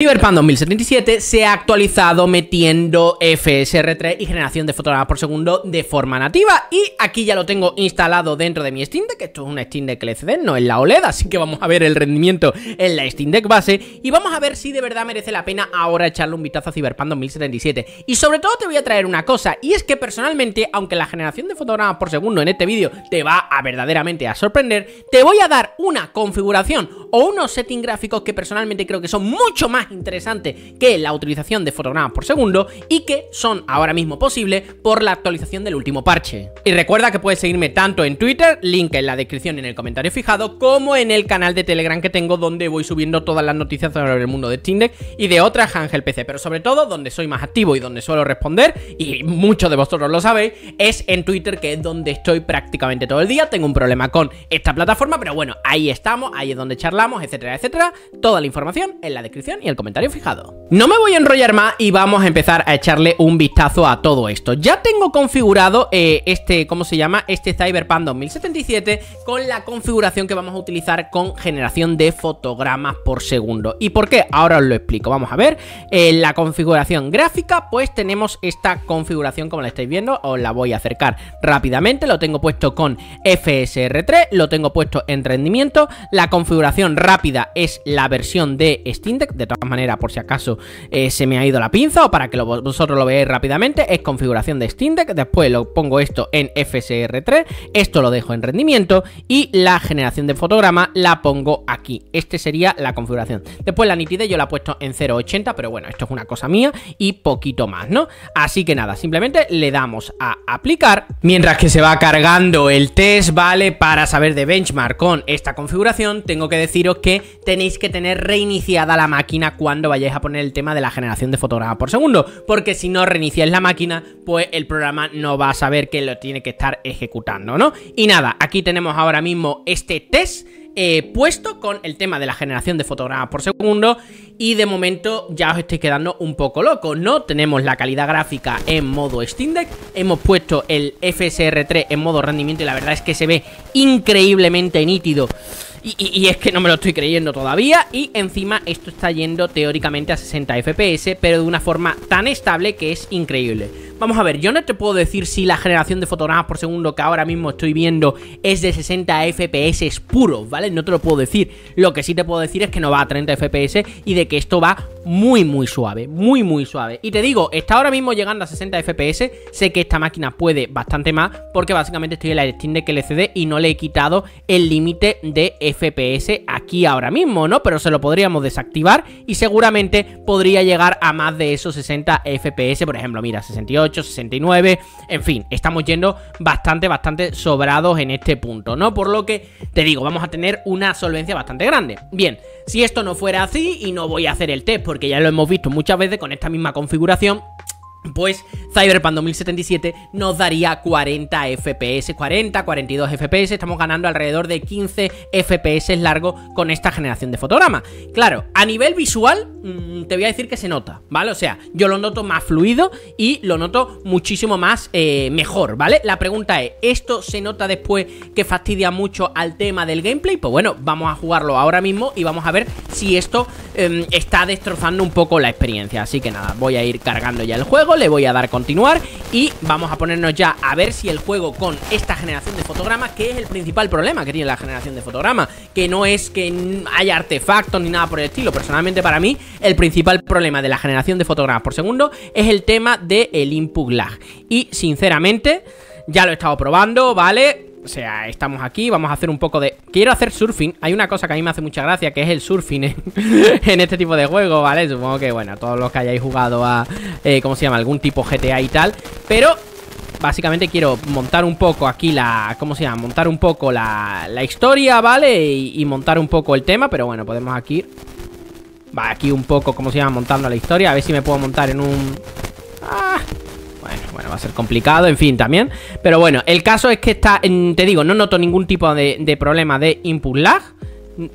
Cyberpunk 2077 se ha actualizado metiendo FSR3 y generación de fotogramas por segundo de forma nativa y aquí ya lo tengo instalado dentro de mi Steam Deck, esto es un Steam Deck LCD, no es la OLED, así que vamos a ver el rendimiento en la Steam Deck base y vamos a ver si de verdad merece la pena ahora echarle un vistazo a Cyberpunk 2077 y sobre todo te voy a traer una cosa y es que personalmente, aunque la generación de fotogramas por segundo en este vídeo te va a verdaderamente a sorprender, te voy a dar una configuración o unos settings gráficos que personalmente creo que son mucho más interesante que la utilización de fotogramas por segundo y que son ahora mismo posibles por la actualización del último parche. Y recuerda que puedes seguirme tanto en Twitter, link en la descripción y en el comentario fijado, como en el canal de Telegram que tengo donde voy subiendo todas las noticias sobre el mundo de Steam Deck y de otras Ángel PC, pero sobre todo donde soy más activo y donde suelo responder, y muchos de vosotros lo sabéis, es en Twitter que es donde estoy prácticamente todo el día, tengo un problema con esta plataforma, pero bueno, ahí estamos, ahí es donde charlamos, etcétera, etcétera. Toda la información en la descripción y el comentario fijado. No me voy a enrollar más y vamos a empezar a echarle un vistazo a todo esto. Ya tengo configurado eh, este, ¿cómo se llama? Este Cyberpunk 2077 con la configuración que vamos a utilizar con generación de fotogramas por segundo. ¿Y por qué? Ahora os lo explico. Vamos a ver. En la configuración gráfica, pues tenemos esta configuración como la estáis viendo. Os la voy a acercar rápidamente. Lo tengo puesto con FSR3, lo tengo puesto en rendimiento. La configuración rápida es la versión de Steam Deck. De todas manera, por si acaso eh, se me ha ido la pinza o para que vosotros lo veáis rápidamente, es configuración de Steam Deck, después lo pongo esto en FSR3, esto lo dejo en rendimiento y la generación de fotograma la pongo aquí. Este sería la configuración. Después la nitidez yo la he puesto en 0.80, pero bueno, esto es una cosa mía y poquito más, ¿no? Así que nada, simplemente le damos a aplicar, mientras que se va cargando el test, ¿vale? Para saber de benchmark con esta configuración, tengo que deciros que tenéis que tener reiniciada la máquina cuando vayáis a poner el tema de la generación de fotogramas por segundo, porque si no reiniciáis la máquina, pues el programa no va a saber que lo tiene que estar ejecutando, ¿no? Y nada, aquí tenemos ahora mismo este test eh, puesto con el tema de la generación de fotogramas por segundo y de momento ya os estoy quedando un poco loco, ¿no? Tenemos la calidad gráfica en modo Steam Deck, hemos puesto el FSR3 en modo rendimiento y la verdad es que se ve increíblemente nítido y, es que no me lo estoy creyendo todavía Y encima esto está yendo teóricamente a 60 FPS Pero de una forma tan estable que es increíble Vamos a ver, yo no te puedo decir si la generación de fotogramas por segundo que ahora mismo estoy viendo es de 60 FPS puros, ¿vale? No te lo puedo decir. Lo que sí te puedo decir es que no va a 30 FPS y de que esto va muy, muy suave, muy, muy suave. Y te digo, está ahora mismo llegando a 60 FPS, sé que esta máquina puede bastante más, porque básicamente estoy en la Steam le cede y no le he quitado el límite de FPS aquí ahora mismo, ¿no? Pero se lo podríamos desactivar y seguramente podría llegar a más de esos 60 FPS, por ejemplo, mira, 68, 69, en fin, estamos yendo bastante, bastante sobrados en este punto, ¿no? Por lo que, te digo, vamos a tener una solvencia bastante grande. Bien, si esto no fuera así y no voy a hacer el test, porque que ya lo hemos visto muchas veces con esta misma configuración, pues Cyberpunk 2077 nos daría 40 FPS, 40, 42 FPS, estamos ganando alrededor de 15 FPS largo con esta generación de fotogramas. Claro, a nivel visual mm, te voy a decir que se nota, ¿vale? O sea, yo lo noto más fluido y lo noto muchísimo más eh, mejor, ¿vale? La pregunta es, ¿esto se nota después que fastidia mucho al tema del gameplay? Pues bueno, vamos a jugarlo ahora mismo y vamos a ver si esto Em, está destrozando un poco la experiencia. Así que nada, voy a ir cargando ya el juego, le voy a dar continuar y vamos a ponernos ya a ver si el juego con esta generación de fotogramas, que es el principal problema que tiene la generación de fotogramas, que no es que haya artefactos ni nada por el estilo. Personalmente para mí, el principal problema de la generación de fotogramas por segundo es el tema del el input lag. Y sinceramente, ya lo he estado probando, ¿vale? O sea, estamos aquí, vamos a hacer un poco de... Quiero hacer surfing, hay una cosa que a mí me hace mucha gracia Que es el surfing en, en este tipo de juego, ¿vale? Supongo que, bueno, todos los que hayáis jugado a... Eh, ¿Cómo se llama? Algún tipo GTA y tal Pero básicamente quiero montar un poco aquí la... ¿Cómo se llama? Montar un poco la, la historia, ¿vale? Y, montar un poco el tema, pero bueno, podemos aquí... Va, aquí un poco, ¿cómo se llama? Montando la historia, a ver si me puedo montar en un... ¡Ah! bueno, va a ser complicado, en fin, también. Pero bueno, el caso es que está, te digo, no noto ningún tipo de, problema de input lag.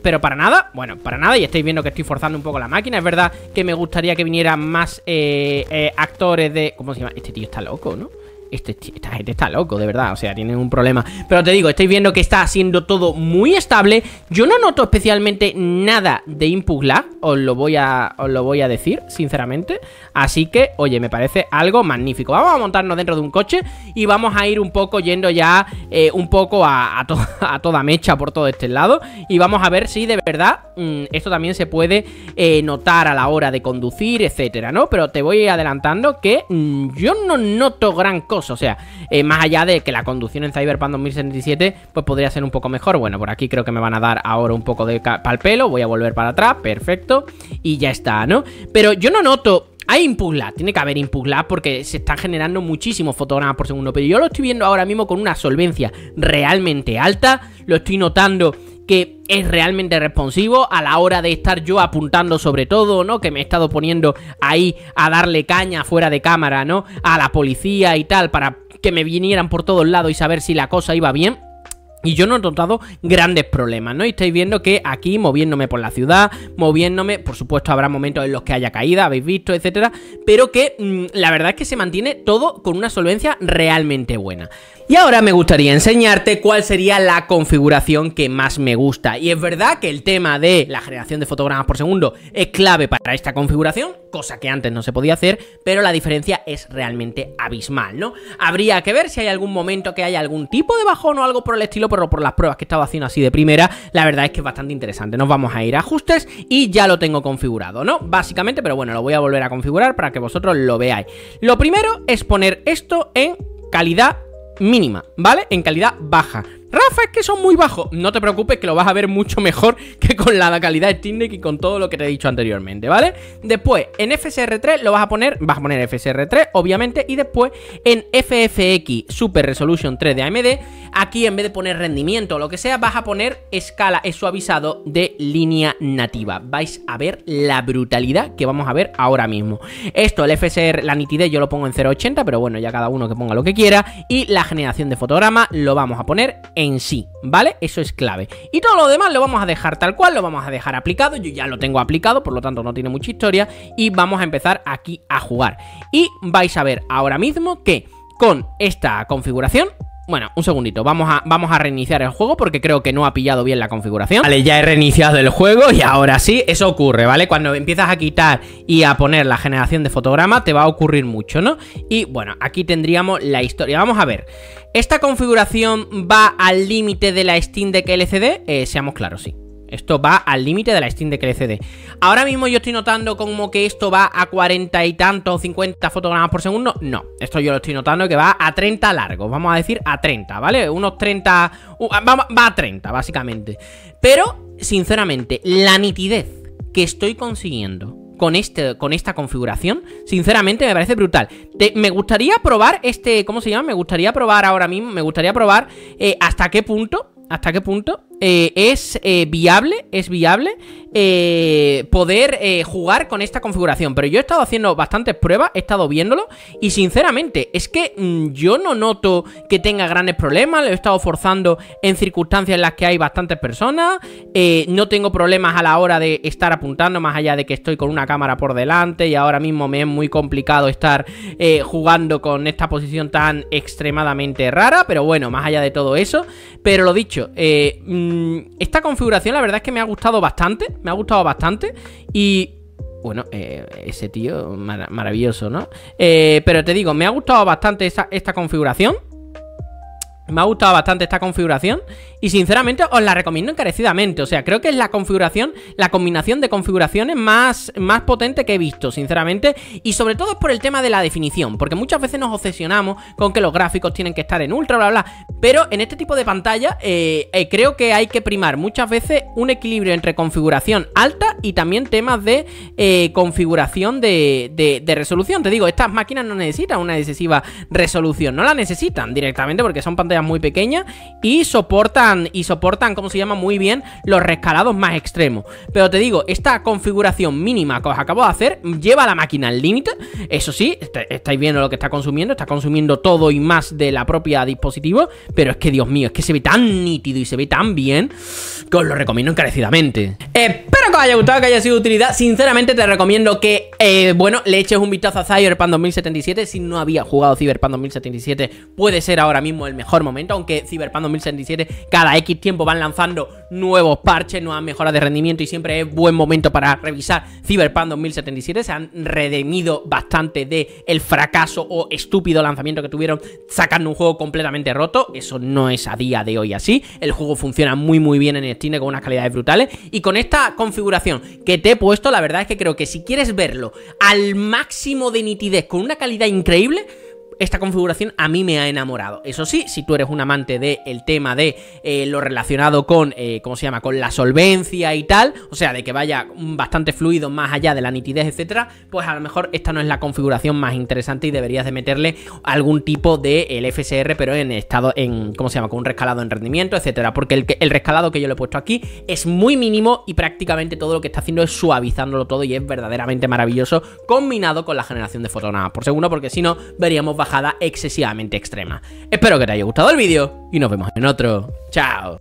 Pero para nada, bueno, para nada Y estáis viendo que estoy forzando un poco la máquina Es verdad que me gustaría que vinieran más eh, eh, actores de... ¿Cómo se llama? Este tío está loco, ¿no? este, esta gente está loco, de verdad, o sea, tienen un problema. Pero te digo, estáis viendo que está haciendo todo muy estable. Yo no noto especialmente nada de input os lo voy a, lo voy a decir, sinceramente. Así que, oye, me parece algo magnífico. Vamos a montarnos dentro de un coche y vamos a ir un poco yendo ya eh, un poco a, toda mecha por todo este lado. Y vamos a ver si de verdad mm, esto también se puede eh, notar a la hora de conducir, etcétera, ¿no? Pero te voy adelantando que mm, yo no noto gran cosa o sea, eh, más allá de que la conducción en Cyberpunk 2077 pues podría ser un poco mejor. Bueno, por aquí creo que me van a dar ahora un poco de pal pelo. Voy a volver para atrás, perfecto. Y ya está, ¿no? Pero yo no noto hay input lag, tiene que haber input lag porque se están generando muchísimos fotogramas por segundo, pero yo lo estoy viendo ahora mismo con una solvencia realmente alta, lo estoy notando que es realmente responsivo a la hora de estar yo apuntando sobre todo, ¿no? Que me he estado poniendo ahí a darle caña fuera de cámara, ¿no? A la policía y tal, para que me vinieran por todos lados y saber si la cosa iba bien. Y yo no he notado grandes problemas, ¿no? Y estáis viendo que aquí, moviéndome por la ciudad, moviéndome, por supuesto habrá momentos en los que haya caída, habéis visto, etcétera, pero que mm, la verdad es que se mantiene todo con una solvencia realmente buena. Y ahora me gustaría enseñarte cuál sería la configuración que más me gusta. Y es verdad que el tema de la generación de fotogramas por segundo es clave para esta configuración, cosa que antes no se podía hacer, pero la diferencia es realmente abismal, ¿no? Habría que ver si hay algún momento que haya algún tipo de bajón o algo por el estilo, pero por las pruebas que estado haciendo así de primera, la verdad es que es bastante interesante. Nos vamos a ir a ajustes y ya lo tengo configurado, ¿no? Básicamente, pero bueno, lo voy a volver a configurar para que vosotros lo veáis. Lo primero es poner esto en calidad mínima, ¿vale? En calidad baja. Rafa, es que son muy bajos. No te preocupes que lo vas a ver mucho mejor que con la calidad de Steam y con todo lo que te he dicho anteriormente, ¿vale? Después, en FSR3 lo vas a poner, vas a poner FSR3, obviamente, y después en FFX Super Resolution 3 de AMD, aquí en vez de poner rendimiento o lo que sea, vas a poner escala es suavizado de línea nativa. Vais a ver la brutalidad que vamos a ver ahora mismo. Esto, el FSR, la nitidez yo lo pongo en 0.80, pero bueno, ya cada uno que ponga lo que quiera. Y la generación de fotograma lo vamos a poner en en sí, ¿vale? Eso es clave. Y todo lo demás lo vamos a dejar tal cual, lo vamos a dejar aplicado. Yo ya lo tengo aplicado, por lo tanto no tiene mucha historia. Y vamos a empezar aquí a jugar. Y vais a ver ahora mismo que con esta configuración bueno, un segundito, vamos a, vamos a reiniciar el juego porque creo que no ha pillado bien la configuración Vale, ya he reiniciado el juego y ahora sí, eso ocurre, ¿vale? Cuando empiezas a quitar y a poner la generación de fotograma te va a ocurrir mucho, ¿no? Y bueno, aquí tendríamos la historia, vamos a ver ¿Esta configuración va al límite de la Steam Deck LCD? Eh, seamos claros, sí esto va al límite de la Steam de LCD. Ahora mismo yo estoy notando como que esto va a 40 y tantos, 50 fotogramas por segundo. No, esto yo lo estoy notando que va a 30 largos, vamos a decir a 30, ¿vale? Unos 30, uh, ah, va, a 30 básicamente. Pero, sinceramente, la nitidez que estoy consiguiendo con, este, con esta configuración, sinceramente me parece brutal. me gustaría probar este, ¿cómo se llama? Me gustaría probar ahora mismo, me gustaría probar eh, hasta qué punto, hasta qué punto eh, es eh, viable, es viable eh, poder jugar con esta configuración. Pero yo he estado haciendo bastantes pruebas, he estado viéndolo y sinceramente es que mm, yo no noto que tenga grandes problemas. Lo he estado forzando en circunstancias en las que hay bastantes personas. no tengo problemas a la hora de estar apuntando, más allá de que estoy con una cámara por delante y ahora mismo me es muy complicado estar jugando con esta posición tan extremadamente rara. Pero bueno, más allá de todo eso. Pero lo dicho, eh, Mm, esta configuración la verdad es que me ha gustado bastante, me ha gustado bastante y bueno, eh, ese tío maravilloso, ¿no? Eh, pero te digo, me ha gustado bastante esta configuración. Me ha gustado bastante esta configuración y sinceramente os la recomiendo encarecidamente. O sea, creo que es la configuración, la combinación de configuraciones más, más potente que he visto, sinceramente. Y sobre todo es por el tema de la definición, porque muchas veces nos obsesionamos con que los gráficos tienen que estar en ultra, bla, bla. Pero en este tipo de pantalla eh, eh, creo que hay que primar muchas veces un equilibrio entre configuración alta y también temas de eh, configuración de, de resolución. Te digo, estas máquinas no necesitan una excesiva resolución, no la necesitan directamente porque son pantallas muy pequeña y soportan, y soportan, como se llama? Muy bien los rescalados más extremos. Pero te digo, esta configuración mínima que os acabo de hacer lleva la máquina al límite. Eso sí, este, estáis viendo lo que está consumiendo, está consumiendo todo y más de la propia dispositivo, pero es que, Dios mío, es que se ve tan nítido y se ve tan bien que os lo recomiendo encarecidamente que os haya gustado, que haya sido utilidad. Sinceramente te recomiendo que, eh, bueno, le eches un vistazo a Cyberpunk 2077. Si no había jugado Cyberpunk 2077, puede ser ahora mismo el mejor momento. Aunque Cyberpunk 2077 cada X tiempo van lanzando nuevos parches, nuevas mejoras de rendimiento y siempre es buen momento para revisar Cyberpunk 2077. Se han redimido bastante de el fracaso o estúpido lanzamiento que tuvieron sacando un juego completamente roto. Eso no es a día de hoy así. El juego funciona muy muy bien en Steam con unas calidades brutales y con esta configuración que te he puesto, la verdad es que creo que si quieres verlo al máximo de nitidez con una calidad increíble, esta configuración a mí me ha enamorado. Eso sí, si tú eres un amante del el tema de eh, lo relacionado con, eh, ¿cómo se llama? Con la solvencia y tal, o sea, de que vaya bastante fluido más allá de la nitidez, etcétera, pues a lo mejor esta no es la configuración más interesante y deberías de meterle algún tipo de el FSR, pero en estado, en, ¿cómo se llama? Con un rescalado en rendimiento, etcétera, porque el, el rescalado que yo le he puesto aquí es muy mínimo y prácticamente todo lo que está haciendo es suavizándolo todo y es verdaderamente maravilloso combinado con la generación de fotonadas por segundo, porque si no, veríamos bajar excesivamente extrema. Espero que te haya gustado el vídeo y nos vemos en otro. ¡Chao!